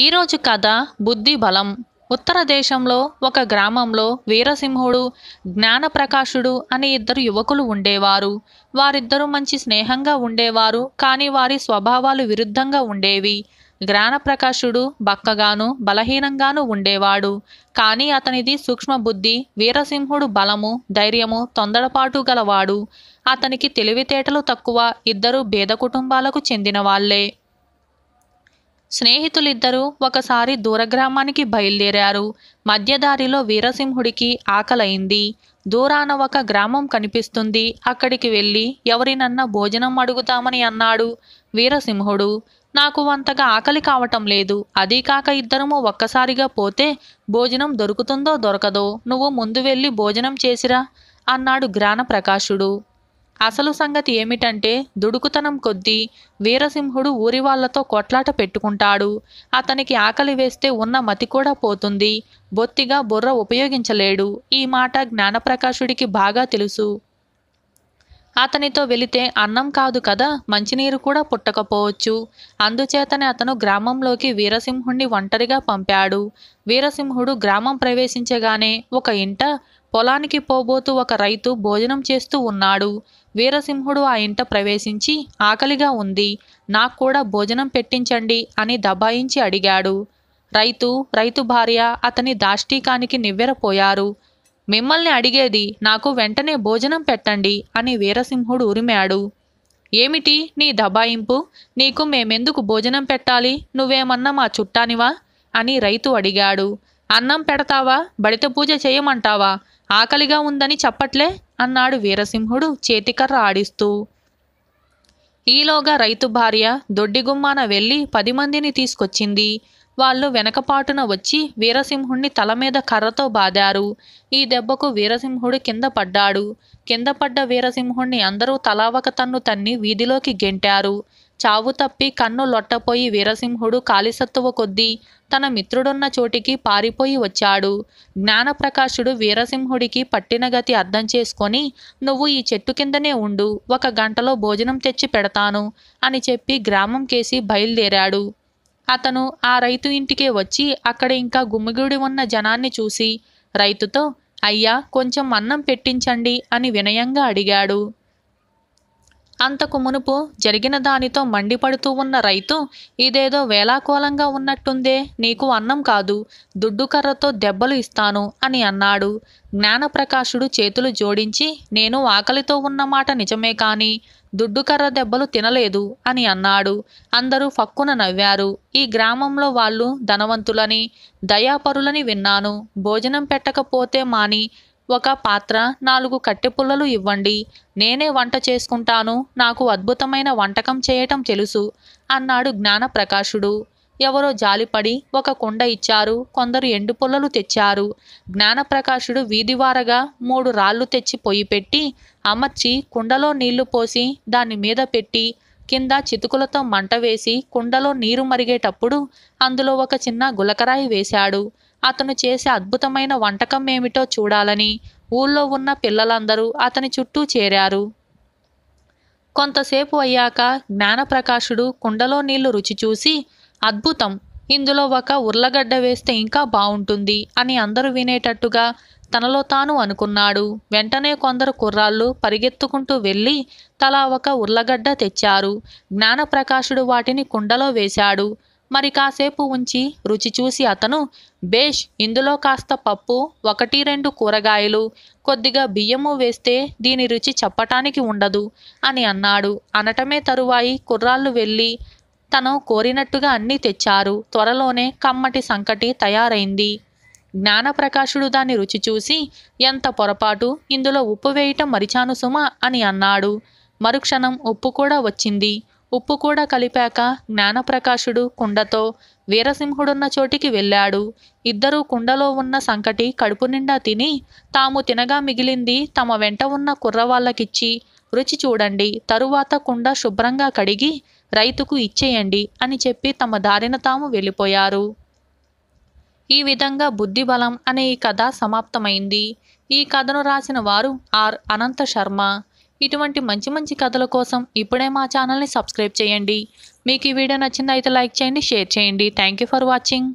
ఈరోజు కథ బుద్ధి బలం ఉత్తర దేశంలో ఒక గ్రామంలో వీరసింహుడు జ్ఞానప్రకాశుడు అనే ఇద్దరు యువకులు ఉండేవారు వారిద్దరూ మంచి స్నేహంగా ఉండేవారు కానీ వారి స్వభావాలు విరుద్ధంగా ఉండేవి జ్ఞానప్రకాశుడు బక్కగాను బలహీనంగాను ఉండేవాడు కానీ అతనిది సూక్ష్మ బుద్ధి వీరసింహుడు బలము ధైర్యము తొందరపాటు గలవాడు అతనికి తెలివితేటలు తక్కువ ఇద్దరు భేద కుటుంబాలకు చెందిన వాళ్ళే స్నేహితులిద్దరూ ఒకసారి దూరగ్రామానికి బయలుదేరారు మధ్యదారిలో వీరసింహుడికి ఆకలైంది దూరాన ఒక గ్రామం కనిపిస్తుంది అక్కడికి వెళ్ళి ఎవరినన్నా భోజనం అడుగుతామని అన్నాడు వీరసింహుడు నాకు అంతగా ఆకలి కావటం లేదు అదీ కాక ఇద్దరము ఒక్కసారిగా పోతే భోజనం దొరుకుతుందో దొరకదో నువ్వు ముందు వెళ్ళి భోజనం చేసిరా అన్నాడు జ్ఞానప్రకాశుడు అసలు సంగతి ఏమిటంటే దుడుకుతనం కొద్దీ వీరసింహుడు ఊరివాళ్లతో కొట్లాట పెట్టుకుంటాడు అతనికి ఆకలి వేస్తే ఉన్న మతి కూడా పోతుంది బొత్తిగా బుర్ర ఉపయోగించలేడు ఈ మాట జ్ఞానప్రకాశుడికి బాగా తెలుసు అతనితో వెళితే అన్నం కాదు కదా మంచినీరు కూడా పుట్టకపోవచ్చు అందుచేతనే అతను గ్రామంలోకి వీరసింహుణ్ణి ఒంటరిగా పంపాడు వీరసింహుడు గ్రామం ప్రవేశించగానే ఒక ఇంట పొలానికి పోబోతూ ఒక రైతు భోజనం చేస్తూ ఉన్నాడు వీరసింహుడు ఆ ఇంట ప్రవేశించి ఆకలిగా ఉంది నాకు కూడా భోజనం పెట్టించండి అని దబాయించి అడిగాడు రైతు రైతు భార్య అతని దాష్టీకానికి నివ్వెరపోయారు మిమ్మల్ని అడిగేది నాకు వెంటనే భోజనం పెట్టండి అని వీరసింహుడు ఉరిమాడు ఏమిటి నీ దబాయింపు నీకు మేమెందుకు భోజనం పెట్టాలి నువ్వేమన్నా మా చుట్టానివా అని రైతు అడిగాడు అన్నం పెడతావా బడిత పూజ చేయమంటావా ఆకలిగా ఉందని చెప్పట్లే అన్నాడు వీరసింహుడు చేతికర్ర ఆడిస్తూ ఈలోగా రైతు భార్య దొడ్డిగుమ్మాన వెళ్ళి పది మందిని తీసుకొచ్చింది వాళ్ళు వెనకపాటున వచ్చి వీరసింహుణ్ణి తల మీద కర్రతో బాదారు ఈ దెబ్బకు వీరసింహుడు కింద పడ్డాడు కింద పడ్డ వీరసింహుణ్ణి అందరూ తలావక తన్ను తన్ని వీధిలోకి గెంటారు చావు తప్పి కన్ను లొట్టపోయి వీరసింహుడు కాలిసత్తువ కొద్దీ తన మిత్రుడున్న చోటికి పారిపోయి వచ్చాడు జ్ఞానప్రకాశుడు వీరసింహుడికి పట్టిన గతి అర్థం చేసుకొని నువ్వు ఈ చెట్టు కిందనే ఉండు ఒక గంటలో భోజనం తెచ్చి పెడతాను అని చెప్పి గ్రామం కేసి బయలుదేరాడు అతను ఆ రైతు ఇంటికే వచ్చి అక్కడ ఇంకా గుమ్మిగుడి ఉన్న జనాన్ని చూసి రైతుతో అయ్యా కొంచెం అన్నం పెట్టించండి అని వినయంగా అడిగాడు అంతకు మునుపు జరిగిన దానితో మండిపడుతూ ఉన్న రైతు ఇదేదో వేలాకోలంగా ఉన్నట్టుందే నీకు అన్నం కాదు దుడ్డుకర్రతో దెబ్బలు ఇస్తాను అని అన్నాడు జ్ఞానప్రకాశుడు చేతులు జోడించి నేను ఆకలితో ఉన్నమాట నిజమే కాని దుడ్డుకర్ర దెబ్బలు తినలేదు అని అన్నాడు అందరూ ఫక్కున నవ్వారు ఈ గ్రామంలో వాళ్ళు ధనవంతులని దయాపరులని విన్నాను భోజనం పెట్టకపోతే మాని ఒక పాత్ర నాలుగు కట్టెపుల్లలు ఇవ్వండి నేనే వంట చేసుకుంటాను నాకు అద్భుతమైన వంటకం చేయటం తెలుసు అన్నాడు జ్ఞానప్రకాశుడు ఎవరో జాలిపడి ఒక కుండ ఇచ్చారు కొందరు ఎండు పుల్లలు తెచ్చారు జ్ఞానప్రకాశుడు వీధివారగా మూడు రాళ్ళు తెచ్చి పొయ్యి పెట్టి అమర్చి కుండలో నీళ్లు పోసి దాని మీద పెట్టి కింద చితుకులతో మంట వేసి కుండలో నీరు మరిగేటప్పుడు అందులో ఒక చిన్న గులకరాయి వేశాడు అతను చేసే అద్భుతమైన వంటకం ఏమిటో చూడాలని ఊళ్ళో ఉన్న పిల్లలందరూ అతని చుట్టూ చేరారు కొంతసేపు అయ్యాక జ్ఞానప్రకాశుడు కుండలో నీళ్లు రుచి చూసి అద్భుతం ఇందులో ఒక ఉర్లగడ్డ వేస్తే ఇంకా బాగుంటుంది అని అందరూ వినేటట్టుగా తనలో తాను అనుకున్నాడు వెంటనే కొందరు కుర్రాళ్ళు పరిగెత్తుకుంటూ వెళ్ళి తలా ఒక ఉర్లగడ్డ తెచ్చారు జ్ఞానప్రకాశుడు వాటిని కుండలో వేశాడు మరి కాసేపు ఉంచి రుచి చూసి అతను బేష్ ఇందులో కాస్త పప్పు ఒకటి రెండు కూరగాయలు కొద్దిగా బియ్యము వేస్తే దీని రుచి చెప్పటానికి ఉండదు అని అన్నాడు అనటమే తరువాయి కుర్రాళ్ళు వెళ్ళి తను కోరినట్టుగా అన్నీ తెచ్చారు త్వరలోనే కమ్మటి సంకటి తయారైంది జ్ఞానప్రకాశుడు దాన్ని రుచి చూసి ఎంత పొరపాటు ఇందులో ఉప్పు వేయటం మరిచాను సుమ అని అన్నాడు మరుక్షణం ఉప్పు కూడా వచ్చింది ఉప్పు కూడా కలిపాక జ్ఞానప్రకాశుడు కుండతో వీరసింహుడున్న చోటికి వెళ్ళాడు ఇద్దరూ కుండలో ఉన్న సంకటి కడుపు నిండా తిని తాము తినగా మిగిలింది తమ వెంట ఉన్న కుర్రవాళ్ళకిచ్చి రుచి చూడండి తరువాత కుండ శుభ్రంగా కడిగి రైతుకు ఇచ్చేయండి అని చెప్పి తమ దారిన తాము వెళ్ళిపోయారు ఈ విధంగా బుద్ధిబలం అనే ఈ కథ సమాప్తమైంది ఈ కథను రాసిన వారు ఆర్ అనంత శర్మ ఇటువంటి మంచి మంచి కథల కోసం ఇప్పుడే మా ఛానల్ని సబ్స్క్రైబ్ చేయండి మీకు ఈ వీడియో నచ్చిందైతే లైక్ చేయండి షేర్ చేయండి థ్యాంక్ యూ ఫర్ వాచింగ్